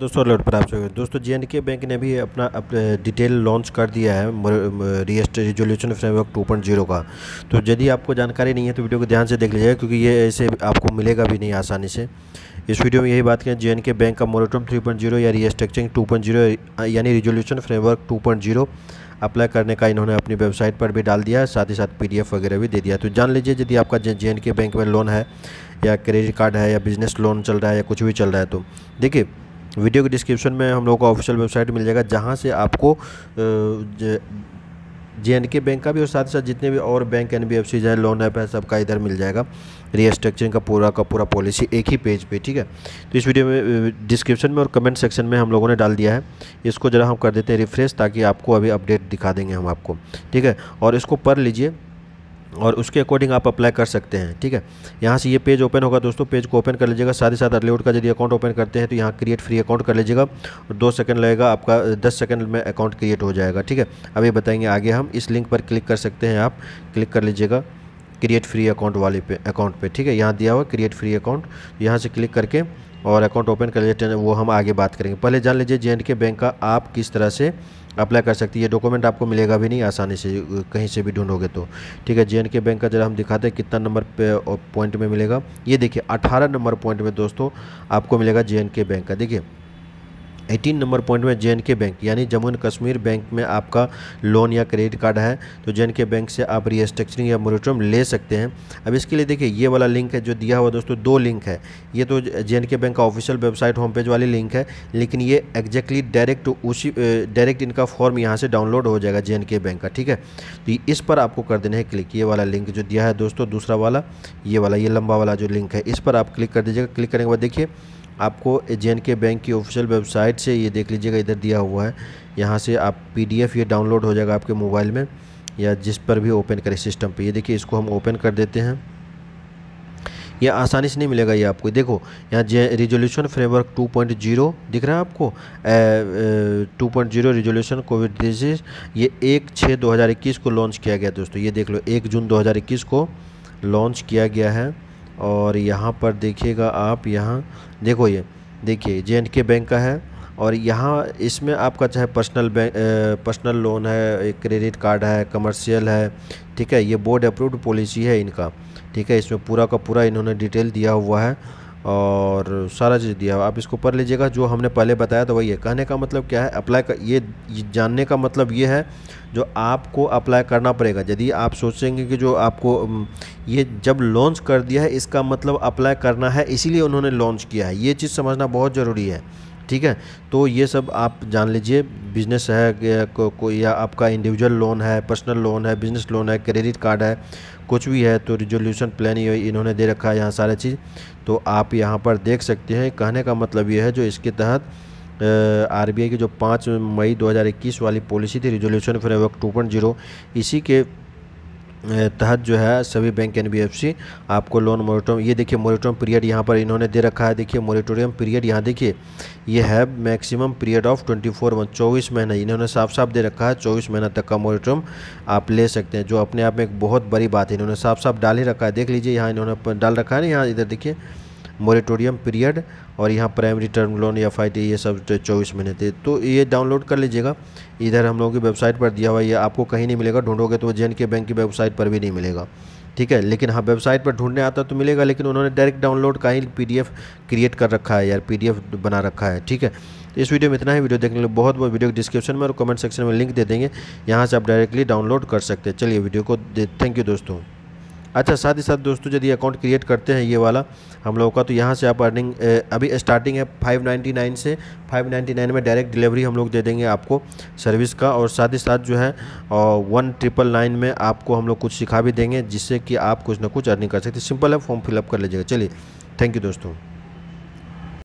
दोस्तों अलर्ट पर आप सभी दोस्तों जे के बैंक ने भी अपना डिटेल लॉन्च कर दिया है रिएस्ट रिजोल्यूशन फ्रेमवर्क 2.0 का तो यदि आपको जानकारी नहीं है तो वीडियो को ध्यान से देख लीजिएगा क्योंकि ये ऐसे आपको मिलेगा भी नहीं आसानी से इस वीडियो में यही बात करें जे के बैंक का पॉइंट 3.0 या पॉइंट जीरो यानी रिजोल्यूशन फ्रेमवर्क जीरो अप्लाई करने का इन्होंने अपनी वेबसाइट पर भी डाल दिया है साथ ही साथ पी वगैरह भी दे दिया तो जान लीजिए यदि आपका जे के बैंक में लोन है या क्रेडिट कार्ड है या बिजनेस लोन चल रहा है या कुछ भी चल रहा है तो देखिए वीडियो के डिस्क्रिप्शन में हम लोगों का ऑफिशियल वेबसाइट मिल जाएगा जहाँ से आपको जे एंड के बैंक का भी और साथ ही साथ जितने भी और bank N B F Cs है लोन ऐप है सबका इधर मिल जाएगा रीस्ट्रक्चरिंग का पूरा का पूरा पॉलिसी एक ही पेज पे ठीक है तो इस वीडियो में डिस्क्रिप्शन में और कमेंट सेक्शन में हम लोगों ने डाल दिया है इसको ज़रा हम कर देते हैं रिफ्रेश ताकि आपको अभी अपडेट दिखा देंगे हम आपको ठीक है और इसको पढ़ लीजिए और उसके अकॉर्डिंग आप अप्लाई कर सकते हैं ठीक है यहाँ से ये पेज ओपन होगा दोस्तों पेज को ओपन कर लीजिएगा साथ ही साथ अर्लीवुड का यदि अकाउंट ओपन करते हैं तो यहाँ क्रिएट फ्री अकाउंट कर लीजिएगा और दो सेकंड लगेगा आपका दस सेकंड में अकाउंट क्रिएट हो जाएगा ठीक है अभी बताएंगे आगे हम इस लिंक पर क्लिक कर सकते हैं आप क्लिक कर लीजिएगा क्रिएट फ्री अकाउंट वाले पे अकाउंट पे ठीक है यहाँ दिया हुआ क्रिएट फ्री अकाउंट यहाँ से क्लिक करके और अकाउंट ओपन कर लिए तो वो हम आगे बात करेंगे पहले जान लीजिए जे के बैंक का आप किस तरह से अप्लाई कर सकती है डॉक्यूमेंट आपको मिलेगा भी नहीं आसानी से कहीं से भी ढूंढोगे तो ठीक है जे के बैंक का जरा हम दिखाते हैं कितना नंबर पॉइंट में मिलेगा ये देखिए अठारह नंबर पॉइंट में दोस्तों आपको मिलेगा जे के बैंक का देखिए 18 नंबर पॉइंट में जे बैंक यानी जम्मू एंड कश्मीर बैंक में आपका लोन या क्रेडिट कार्ड है तो जे बैंक से आप रिस्ट्रक्चरिंग या मोरिटोरियम ले सकते हैं अब इसके लिए देखिए ये वाला लिंक है जो दिया हुआ दोस्तों दो लिंक है ये तो जे बैंक का ऑफिशियल वेबसाइट होम पेज वाली लिंक है लेकिन ये एग्जैक्टली डायरेक्ट उसी डायरेक्ट इनका फॉर्म यहाँ से डाउनलोड हो जाएगा जे बैंक का ठीक है तो इस पर आपको कर देना है क्लिक ये वाला लिंक जो दिया है दोस्तों दूसरा वाला ये वाला ये लंबा वाला जो लिंक है इस पर आप क्लिक कर दीजिएगा क्लिक करने के बाद देखिए आपको जे के बैंक की ऑफिशियल वेबसाइट से ये देख लीजिएगा इधर दिया हुआ है यहाँ से आप पी ये डाउनलोड हो जाएगा आपके मोबाइल में या जिस पर भी ओपन करें सिस्टम पे ये देखिए इसको हम ओपन कर देते हैं ये आसानी से नहीं मिलेगा ये आपको देखो यहाँ जे रिजोल्यूशन फ्रेमवर्क 2.0 दिख रहा है आपको two point zero resolution COVID disease ये एक छः दो को लॉन्च किया गया दोस्तों ये देख लो एक जून 2021 को लॉन्च किया गया है और यहाँ पर देखिएगा आप यहाँ देखो ये देखिए जे के बैंक का है और यहाँ इसमें आपका चाहे पर्सनल बैंक पर्सनल लोन है क्रेडिट कार्ड है कमर्शियल है ठीक है ये बोर्ड अप्रूव्ड पॉलिसी है इनका ठीक है इसमें पूरा का पूरा इन्होंने डिटेल दिया हुआ है और सारा चीज़ दिया हुआ आप इसको पढ़ लीजिएगा जो हमने पहले बताया था वही है कहने का मतलब क्या है अप्लाई कर ये जानने का मतलब ये है जो आपको अप्लाई करना पड़ेगा यदि आप सोचेंगे कि जो आपको ये जब लॉन्च कर दिया है इसका मतलब अप्लाई करना है इसीलिए उन्होंने लॉन्च किया है ये चीज़ समझना बहुत ज़रूरी है ठीक है तो ये सब आप जान लीजिए बिजनेस है को, को या आपका इंडिविजुअल लोन है पर्सनल लोन है बिजनेस लोन है क्रेडिट कार्ड है कुछ भी है तो रिजोल्यूशन प्लान ये इन्होंने दे रखा है यहाँ सारे चीज़ तो आप यहाँ पर देख सकते हैं कहने का मतलब ये है जो इसके तहत आर की जो पाँच मई 2021 वाली पॉलिसी थी रिजोल्यूशन फ्रेमवर्क 2.0 इसी के तहत जो है सभी बैंक एन आपको लोन मोरेटोम ये देखिए मोरेटोम पीरियड यहाँ पर इन्होंने दे रखा है देखिए मोरेटोरियम पीरियड यहाँ देखिए ये है मैक्सिमम पीरियड ऑफ 24 मंथ चौबीस महीना इन्होंने साफ साफ दे रखा है 24 महीना तक का मोरेटोम आप ले सकते हैं जो अपने आप में एक बहुत बड़ी बात है इन्होंने साफ साफ डाल ही रखा है देख लीजिए यहाँ इन्होंने डाल रखा है ना यहाँ इधर देखिए मोरेटोरियम पीरियड और यहाँ प्राइमरी टर्म लोन या आई ये सब चौबीस महीने थे तो ये डाउनलोड कर लीजिएगा इधर हम लोगों की वेबसाइट पर दिया हुआ ये आपको कहीं नहीं मिलेगा ढूंढोगे तो जे के बैंक की वेबसाइट पर भी नहीं मिलेगा ठीक है लेकिन हाँ वेबसाइट पर ढूंढने आता तो मिलेगा लेकिन उन्होंने डायरेक्ट डाउनलोड का ही पीडीएफ क्रिएट कर रखा है यार पीडीएफ बना रखा है ठीक है तो इस वीडियो में इतना ही वीडियो देखने के लिए बहुत बहुत वीडियो डिस्क्रिप्शन में और कमेंट सेक्शन में लिंक दे देंगे यहाँ से आप डायरेक्टली डाउनलोड कर सकते हैं चलिए वीडियो को थैंक यू दोस्तों अच्छा साथ ही साथ दोस्तों यदि अकाउंट क्रिएट करते हैं ये वाला हम लोगों का तो यहाँ से आप अर्निंग अभी स्टार्टिंग है 599 से 599 में डायरेक्ट डिलीवरी हम लोग दे देंगे आपको सर्विस का और साथ ही साथ जो है वन ट्रिपल नाइन में आपको हम लोग कुछ सिखा भी देंगे जिससे कि आप कुछ ना कुछ अर्निंग कर सकते सिंपल है फॉर्म फिलअप कर लीजिएगा चलिए थैंक यू दोस्तों